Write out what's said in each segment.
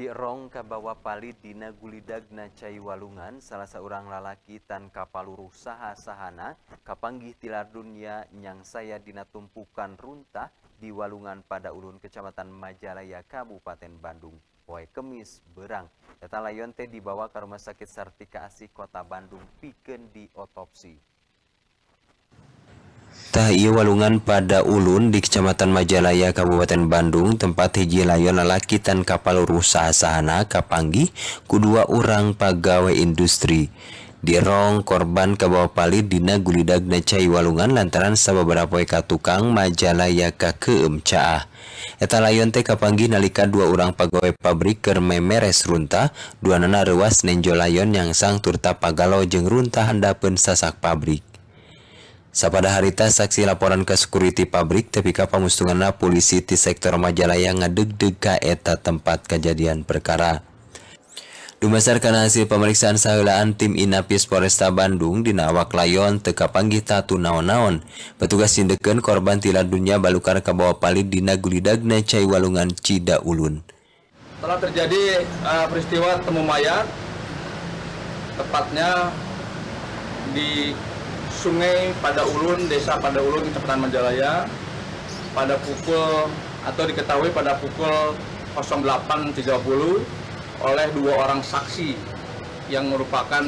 Di Rong bawah Pali Dina Gulidagna Cai Walungan, salah seorang lalaki tan kapaluru saha sahana, kapanggih tilar dunia yang saya dina tumpukan runtah di Walungan pada ulun Kecamatan Majalaya Kabupaten Bandung. Poe Kemis berang. Eta layon teh dibawa ke rumah sakit Sartika Asih Kota Bandung piken di otopsi. Tah iya walungan pada ulun di Kecamatan Majalaya Kabupaten Bandung tempat hiji layon lalaki tan kapal rusa sahana kapanggi kedua orang pegawai industri. Dirong korban ke bawah dina gulidag cai walungan lantaran sababaraha poe ka tukang Majalaya ka keemcaah. Eta layon teh kapanggi nalika dua orang pegawai pabrik keur memeres runta, dua nana ruas nenjo layon yang sang turta pagalo jeung runta handapeun sasak pabrik. Sapada harita saksi laporan ke security pabrik tepika pamustunganna polisi di sektor Majalaya ngadeg-deg ka eta tempat kejadian perkara. Dumasar hasil pemeriksaan sahulaan tim Inapis Polresta Bandung di Nawak Layon teka panggih tatu naon-naon. Petugas sindeken korban tila dunia balukar ke bawah palit di gulidagna cai walungan Cida Ulun. Telah terjadi uh, peristiwa temu mayat, tepatnya di Sungai Pada Ulun, Desa Pada Ulun, Kecamatan Majalaya pada pukul atau diketahui pada pukul 08.30 oleh dua orang saksi yang merupakan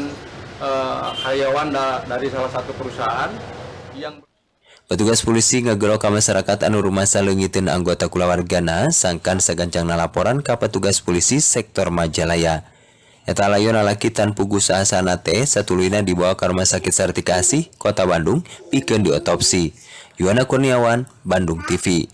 uh, karyawan da dari salah satu perusahaan yang Petugas polisi ngagerok ke masyarakat anu rumah salengitin anggota kulawargana sangkan segancang laporan ke petugas polisi sektor Majalaya. Eta layon ala kitan pugus asana teh satulina dibawa ke rumah sakit sertifikasi Kota Bandung, pikeun diotopsi. Yuana Kurniawan, Bandung TV.